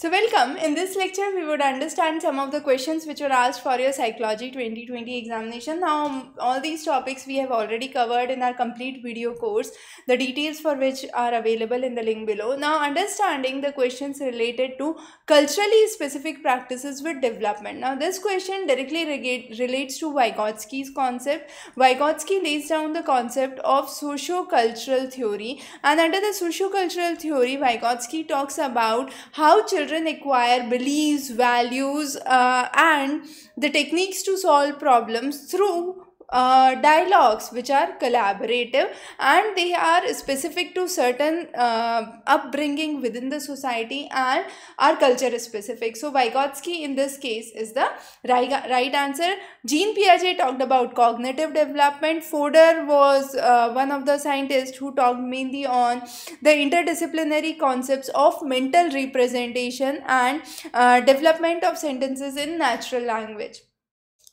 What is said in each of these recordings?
So welcome. In this lecture, we would understand some of the questions which were asked for your Psychology 2020 examination. Now, um, all these topics we have already covered in our complete video course, the details for which are available in the link below. Now, understanding the questions related to culturally specific practices with development. Now, this question directly relates to Vygotsky's concept. Vygotsky lays down the concept of socio-cultural theory and under the socio-cultural theory, Vygotsky talks about how children children acquire beliefs, values, uh, and the techniques to solve problems through uh, dialogues which are collaborative and they are specific to certain uh, upbringing within the society and our culture is specific. So Vygotsky in this case is the right, right answer. Jean Piaget talked about cognitive development. Fodor was uh, one of the scientists who talked mainly on the interdisciplinary concepts of mental representation and uh, development of sentences in natural language.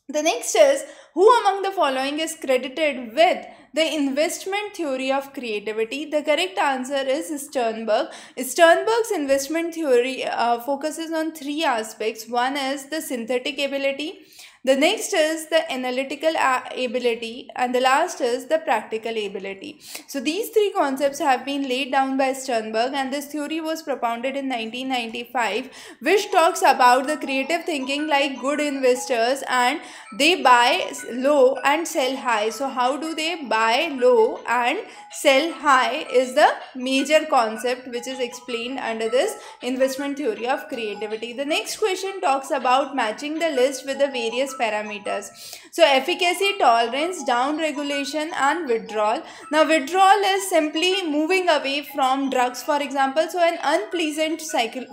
The next is who among the following is credited with the investment theory of creativity? The correct answer is Sternberg. Sternberg's investment theory uh, focuses on three aspects. One is the synthetic ability, the next is the analytical uh, ability and the last is the practical ability. So these three concepts have been laid down by Sternberg and this theory was propounded in 1995 which talks about the creative thinking like good investors and they buy low and sell high. So how do they buy low and sell high is the major concept which is explained under this investment theory of creativity. The next question talks about matching the list with the various parameters. So efficacy, tolerance, downregulation and withdrawal. Now withdrawal is simply moving away from drugs for example. So an unpleasant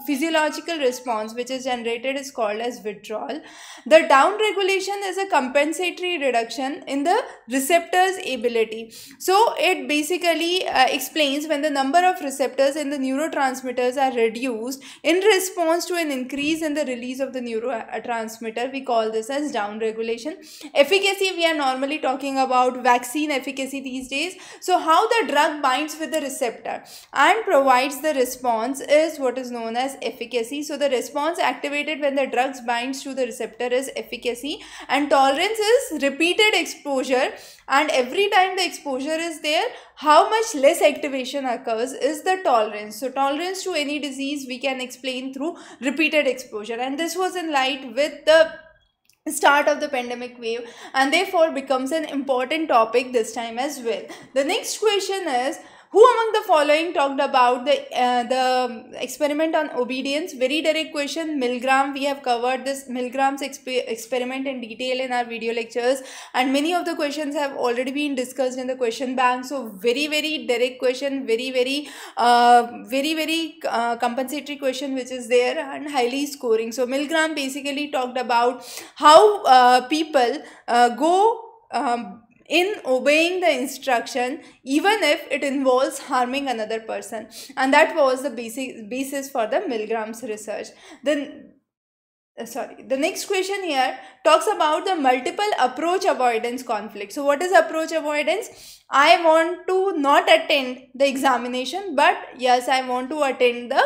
physiological response which is generated is called as withdrawal. The downregulation is a compensatory reduction in the receptor's ability. So it basically uh, explains when the number of receptors in the neurotransmitters are reduced in response to an increase in the release of the neurotransmitter we call this as down regulation efficacy we are normally talking about vaccine efficacy these days so how the drug binds with the receptor and provides the response is what is known as efficacy so the response activated when the drugs binds to the receptor is efficacy and tolerance is repeated exposure and every time the exposure is there how much less activation occurs is the tolerance so tolerance to any disease we can explain through repeated exposure and this was in light with the start of the pandemic wave and therefore becomes an important topic this time as well. The next question is who among the following talked about the, uh, the experiment on obedience? Very direct question. Milgram, we have covered this Milgram's experiment in detail in our video lectures and many of the questions have already been discussed in the question bank. So very, very direct question, very, very, uh, very, very uh, compensatory question which is there and highly scoring. So Milgram basically talked about how uh, people uh, go um, in obeying the instruction even if it involves harming another person and that was the basic basis for the milgram's research then uh, sorry the next question here talks about the multiple approach avoidance conflict so what is approach avoidance i want to not attend the examination but yes i want to attend the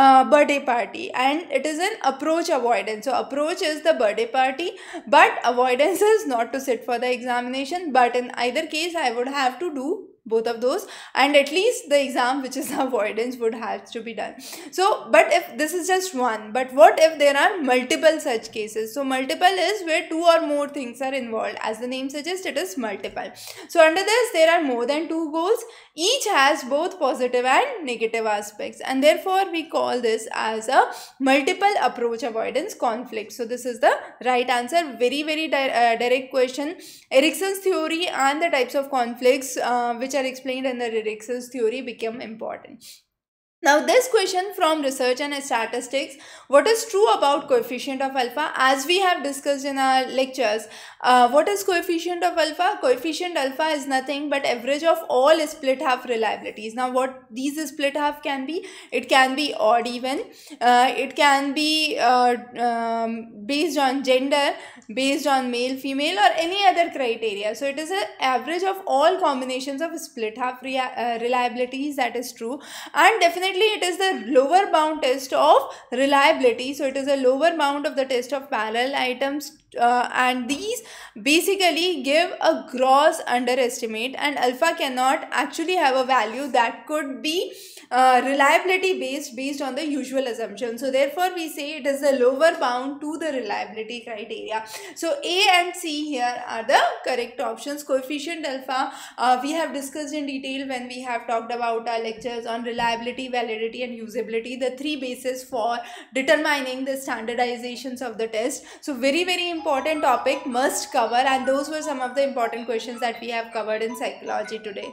uh, birthday party and it is an approach avoidance so approach is the birthday party but avoidance is not to sit for the examination but in either case i would have to do both of those and at least the exam which is avoidance would have to be done so but if this is just one but what if there are multiple such cases so multiple is where two or more things are involved as the name suggests it is multiple so under this there are more than two goals each has both positive and negative aspects and therefore we call this as a multiple approach avoidance conflict so this is the right answer very very di uh, direct question erickson's theory and the types of conflicts uh, which which are explained in the Riddix's theory become important. Now this question from research and statistics, what is true about coefficient of alpha? As we have discussed in our lectures, uh, what is coefficient of alpha? Coefficient alpha is nothing but average of all split half reliabilities. Now what these split half can be? It can be odd even, uh, it can be uh, um, based on gender, based on male, female or any other criteria. So it is an average of all combinations of split half uh, reliabilities that is true and definitely Definitely it is the lower bound test of reliability. So it is a lower bound of the test of parallel items uh, and these basically give a gross underestimate and alpha cannot actually have a value that could be uh, reliability based based on the usual assumption so therefore we say it is the lower bound to the reliability criteria so a and c here are the correct options coefficient alpha uh, we have discussed in detail when we have talked about our lectures on reliability validity and usability the three bases for determining the standardizations of the test so very very important topic must cover and those were some of the important questions that we have covered in psychology today